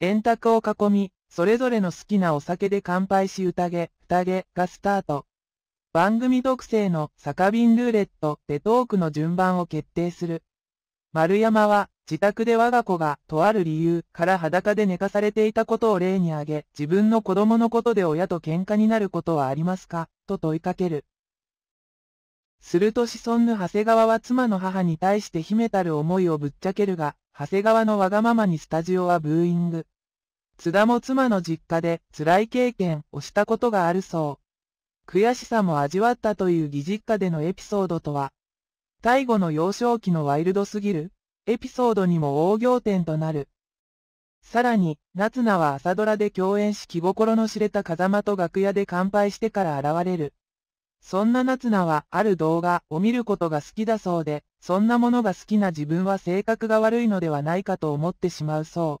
円卓を囲み、それぞれの好きなお酒で乾杯し宴、宴がスタート。番組特製の酒瓶ルーレットでトークの順番を決定する。丸山は、自宅で我が子が、とある理由から裸で寝かされていたことを例に挙げ、自分の子供のことで親と喧嘩になることはありますかと問いかける。すると子孫の長谷川は妻の母に対して秘めたる思いをぶっちゃけるが、長谷川のわがままにスタジオはブーイング。津田も妻の実家で辛い経験をしたことがあるそう。悔しさも味わったという義実家でのエピソードとは、大後の幼少期のワイルドすぎる、エピソードにも大仰点となる。さらに、夏菜は朝ドラで共演し気心の知れた風間と楽屋で乾杯してから現れる。そんな夏菜はある動画を見ることが好きだそうで、そんなものが好きな自分は性格が悪いのではないかと思ってしまうそう。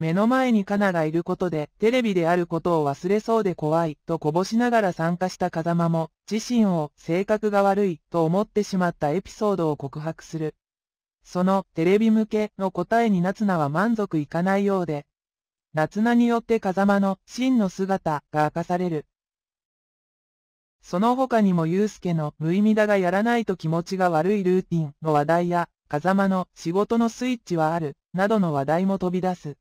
目の前にカナがいることでテレビであることを忘れそうで怖いとこぼしながら参加した風間も自身を性格が悪いと思ってしまったエピソードを告白する。そのテレビ向けの答えに夏菜は満足いかないようで、夏菜によって風間の真の姿が明かされる。その他にもゆうすけの無意味だがやらないと気持ちが悪いルーティンの話題や、風間の仕事のスイッチはある、などの話題も飛び出す。